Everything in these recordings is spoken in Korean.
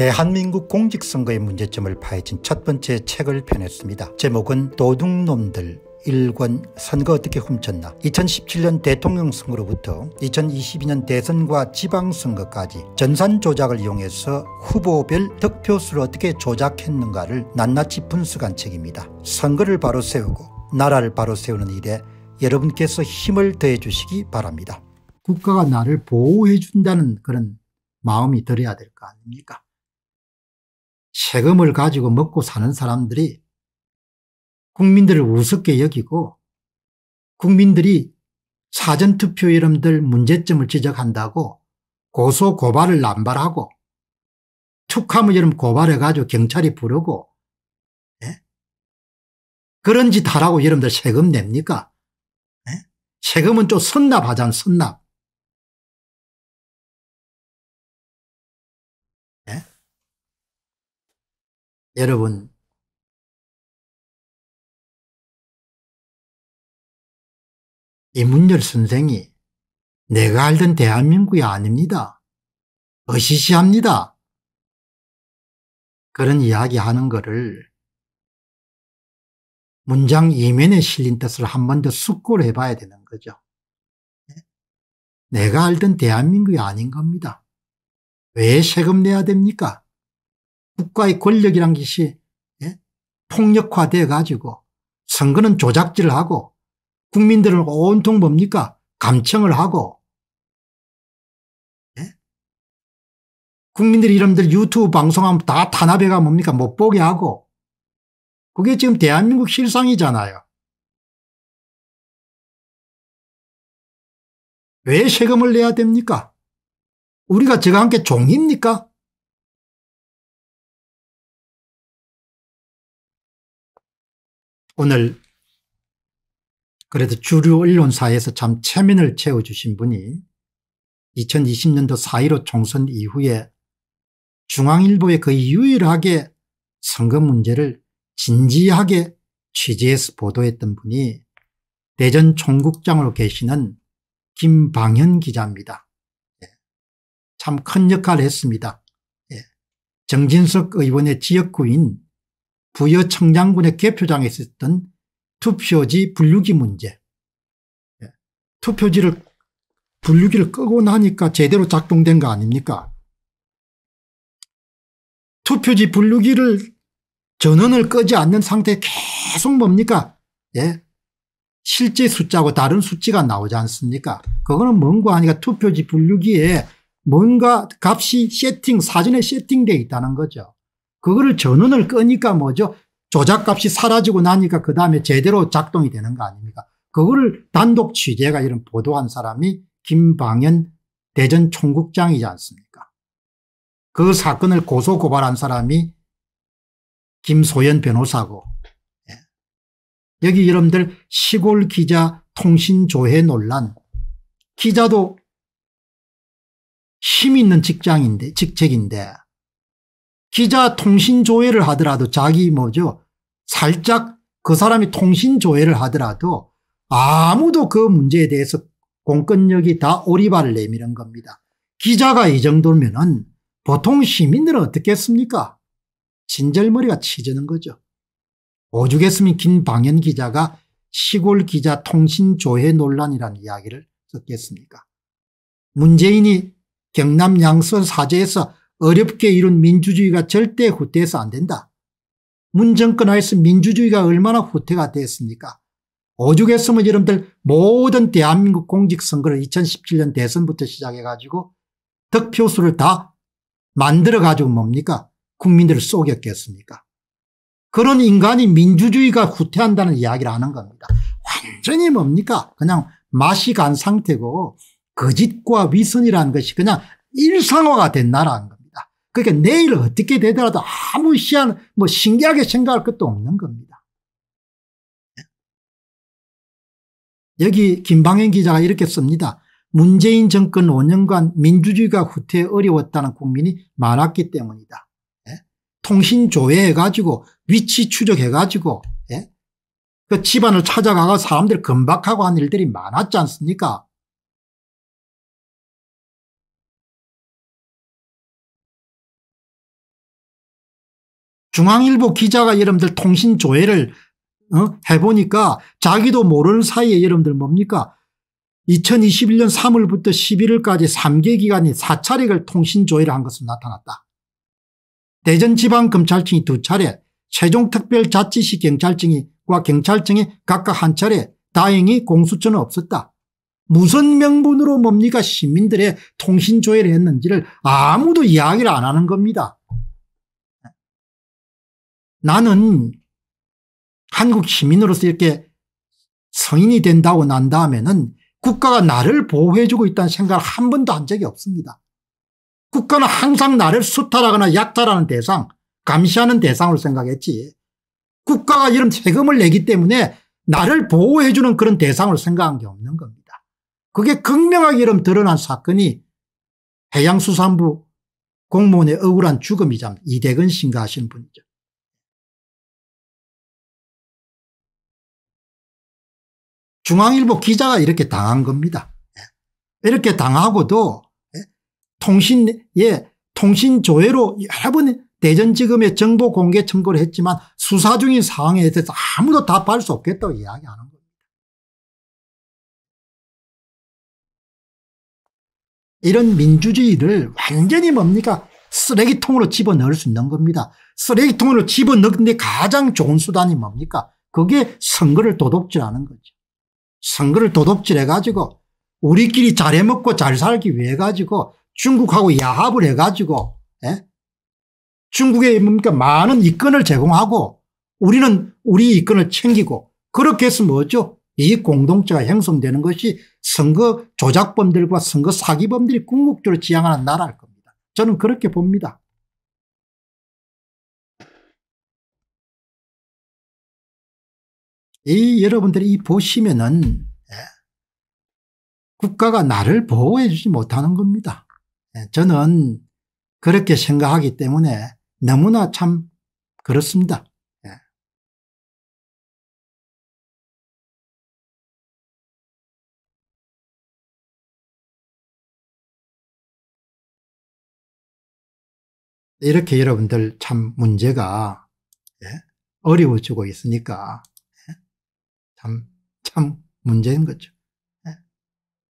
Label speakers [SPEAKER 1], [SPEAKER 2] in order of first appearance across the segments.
[SPEAKER 1] 대한민국 공직선거의 문제점을 파헤친 첫 번째 책을 펴냈습니다. 제목은 도둑놈들 일권 선거 어떻게 훔쳤나 2017년 대통령 선거로부터 2022년 대선과 지방선거까지 전산 조작을 이용해서 후보별 득표수를 어떻게 조작했는가를 낱낱이 분수간 책입니다. 선거를 바로 세우고 나라를 바로 세우는 일에 여러분께서 힘을 더해 주시기 바랍니다. 국가가 나를 보호해 준다는 그런 마음이 들어야 될 거 아닙니까? 세금을 가지고 먹고 사는 사람들이 국민들을 우습게 여기고 국민들이 사전투표 이름들 문제점을 지적한다고 고소 고발을 남발하고 툭하면 이름 고발해가지고 경찰이 부르고 예? 그런 짓 하라고 여러분들 세금 냅니까? 예? 세금은 좀
[SPEAKER 2] 선납하잖아 선납. 여러분, 이문열 선생이
[SPEAKER 1] 내가 알던 대한민국이 아닙니다. 어시시합니다. 그런 이야기하는 것을 문장 이면에 실린 뜻을 한 번 더 숙고를 해봐야 되는 거죠. 예? 내가 알던 대한민국이 아닌 겁니다. 왜 세금 내야 됩니까? 국가의 권력이란 것이 예? 폭력화되어 가지고 선거는 조작질을 하고 국민들을 온통 뭡니까 감청을 하고 예? 국민들이
[SPEAKER 2] 이름들 유튜브 방송하면 다 탄압해가 뭡니까 못 보게 하고 그게 지금 대한민국 실상이잖아요. 왜 세금을 내야 됩니까? 우리가 저와 함께 종입니까?
[SPEAKER 1] 오늘 그래도 주류 언론사에서 참 체면을 채워주신 분이 2020년도 4.15 총선 이후에 중앙일보에 거의 유일하게 선거 문제를 진지하게 취재해서 보도했던 분이 대전 총국장으로 계시는 김방현 기자입니다. 예. 참큰 역할을 했습니다. 예. 정진석 의원의 지역구인 부여 청장군의 개표장에 있었던 투표지 분류기 문제. 예. 투표지를 분류기를 끄고 나니까 제대로 작동된 거 아닙니까? 투표지 분류기를 전원을 끄지 않는 상태에 계속 뭡니까? 예? 실제 숫자하고 다른 수치가 나오지 않습니까? 그거는 뭔가 하니까 투표지 분류기에 뭔가 값이 세팅, 사전에 세팅되어 있다는 거죠. 그거를 전원을 끄니까 뭐죠? 조작값이 사라지고 나니까 그 다음에 제대로 작동이 되는 거 아닙니까? 그거를 단독 취재가 이런 보도한 사람이 김방현 대전 총국장이지 않습니까? 그 사건을 고소 고발한 사람이 김소연 변호사고 예. 여기 여러분들 시골 기자 통신조회 논란 기자도 힘 있는 직장인데 직책인데 기자 통신 조회를 하더라도 자기 뭐죠 살짝 그 사람이 통신 조회를 하더라도 아무도 그 문제에 대해서 공권력이 다 오리발을 내미는 겁니다. 기자가 이 정도면은 보통 시민들은 어떻겠습니까? 진절머리가 치지는 거죠. 오죽했으면 김방현 기자가 시골 기자 통신 조회 논란이라는 이야기를 썼겠습니까? 문재인이 경남 양수원 사제에서 어렵게 이룬 민주주의가 절대 후퇴해서 안 된다. 문 정권 하에서 민주주의가 얼마나 후퇴가 되습니까 오죽했으면 여러분들 모든 대한민국 공직선거를 2017년 대선부터 시작해가지고 득표수를 다 만들어가지고 뭡니까? 국민들을 속였겠습니까? 그런 인간이 민주주의가 후퇴한다는 이야기를 하는 겁니다. 완전히 뭡니까? 그냥 맛이 간 상태고 거짓과 위선이라는 것이 그냥 일상화가 된 나라인 겁니다. 그러니까 내일 어떻게 되더라도 아무 시한 뭐 신기하게 생각할 것도 없는 겁니다. 여기 김방현 기자가 이렇게 씁니다. 문재인 정권 5년간 민주주의가 후퇴 어려웠다는 국민이 많았기 때문이다. 예? 통신 조회해가지고 위치 추적해가지고 예? 그 집안을 찾아가가 사람들 이박하고한 일들이 많았지 않습니까? 중앙일보 기자가 여러분들 통신 조회를 어? 해보니까 자기도 모르는 사이에 여러분들 뭡니까 2021년 3월부터 11월까지 3개 기간이 4차례를 통신 조회를 한 것으로 나타났다. 대전지방검찰청이 두차례 세종특별자치시 경찰청과 경찰청이 각각 한 차례 다행히 공수처는 없었다. 무슨 명분으로 뭡니까 시민들의 통신조회를 했는지를 아무도 이야기를 안 하는 겁니다. 나는 한국 시민으로서 이렇게 성인이 된다고 난 다음에는 국가가 나를 보호해주고 있다는 생각을 한 번도 한 적이 없습니다. 국가는 항상 나를 수탈하거나 약탈하는 대상, 감시하는 대상으로 생각했지. 국가가 이런 세금을 내기 때문에 나를 보호해주는 그런 대상으로 생각한 게 없는 겁니다. 그게 극명하게 이름 드러난 사건이 해양수산부 공무원의 억울한 죽음이자 이대근 씨인가 하신 분이죠.
[SPEAKER 2] 중앙일보 기자가 이렇게 당한 겁니다.
[SPEAKER 1] 예. 이렇게 당하고도 통신에 예, 통신조회로 예, 여러 번 대전지검에 정보 공개 청구를 했지만 수사 중인 상황에 대해서 아무도 답할 수 없겠다고 이야기하는 겁니다. 이런 민주주의를 완전히 뭡니까 쓰레기통으로 집어넣을 수 있는 겁니다. 쓰레기통으로 집어넣는데 가장 좋은 수단이 뭡니까 그게 선거를 도둑질하는 거죠. 선거를 도둑질해가지고 우리끼리 잘해먹고 잘 살기 위해 가지고 중국하고 야합을 해가지고 예? 중국에 뭡니까 많은 이권을 제공하고 우리는 우리 이권을 챙기고 그렇게 해서 뭐죠? 이 공동체가 형성되는 것이 선거 조작범들과 선거 사기범들이 궁극적으로 지향하는 나라일 겁니다. 저는 그렇게 봅니다. 이 여러분들이 이 보시면은 예, 국가가 나를 보호해 주지 못하는 겁니다. 예, 저는 그렇게 생각하기 때문에 너무나 참 그렇습니다. 예. 이렇게 여러분들 참 문제가 어려워지고 있으니까 참, 참 문제인 거죠. 예.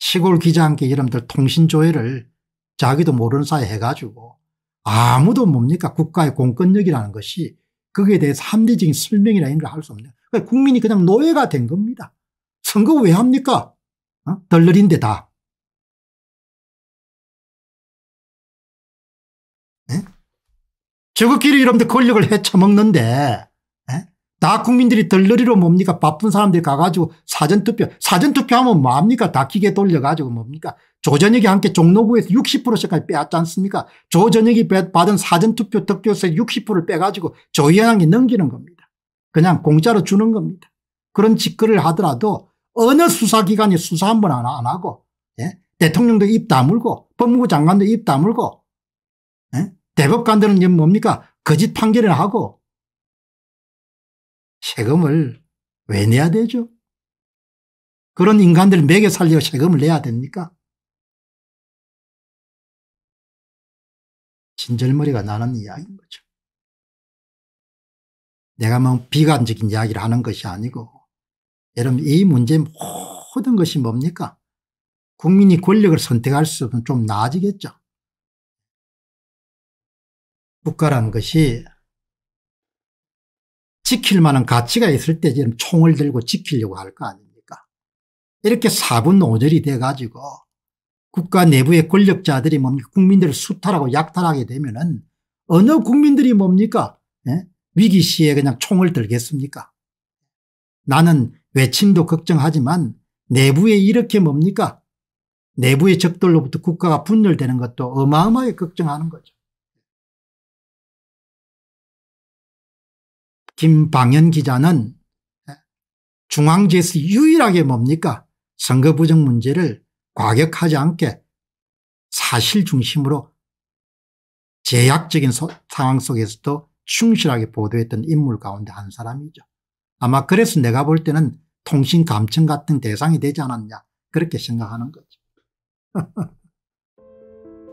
[SPEAKER 1] 시골 기자한테 이름들 통신조회를 자기도 모르는 사이 해가지고 아무도 뭡니까 국가의 공권력이라는 것이 거기 대해서 합리적인 설명이나 이런 걸 할 수 없네요. 그러니까 국민이 그냥 노예가 된 겁니다. 선거 왜 합니까? 어? 덜러린데 다. 네? 저것끼리 이러면 권력을 헤쳐먹는데 다 국민들이 덜러리로 뭡니까 바쁜 사람들이 가가지고 사전투표 사전투표하면 뭡니까 다 기계 돌려가지고 뭡니까 조전역이 함께 종로구에서 60%씩까지 빼앗지 않습니까 조전역이 받은 사전투표 득표세 60%를 빼가지고 조희양이 넘기는 겁니다. 그냥 공짜로 주는 겁니다. 그런 짓거리를 하더라도 어느 수사기관이 수사 한 번 안 하고 예? 대통령도 입 다물고 법무부 장관도 입 다물고 예? 대법관들은 뭡니까 거짓 판결을 하고 세금을 왜 내야 되죠? 그런 인간들 매개 살려 세금을 내야
[SPEAKER 2] 됩니까? 진절머리가
[SPEAKER 1] 나는 이야기인 거죠. 내가 뭐 비관적인 이야기를 하는 것이 아니고 여러분 이 문제 모든 것이 뭡니까? 국민이 권력을 선택할 수 없으면 좀 나아지겠죠. 국가라 것이 지킬 만한 가치가 있을 때 지금 총을 들고 지키려고 할 거 아닙니까 이렇게 4분 5절이 돼가지고 국가 내부의 권력자들이 뭡니까 국민들을 수탈하고 약탈하게 되면 은 어느 국민들이 뭡니까 예? 위기 시에 그냥 총을 들겠습니까 나는 외침도 걱정하지만 내부에 이렇게 뭡니까 내부의 적들로부터 국가가 분열되는 것도 어마어마하게 걱정하는 거죠
[SPEAKER 2] 김방현 기자는
[SPEAKER 1] 중앙지에서 유일하게 뭡니까 선거 부정 문제를 과격하지 않게 사실 중심으로 제약적인 소, 상황 속에서도 충실하게 보도했던 인물 가운데 한 사람이죠. 아마 그래서 내가 볼 때는 통신 감청 같은 대상이 되지 않았냐 그렇게 생각하는 거죠.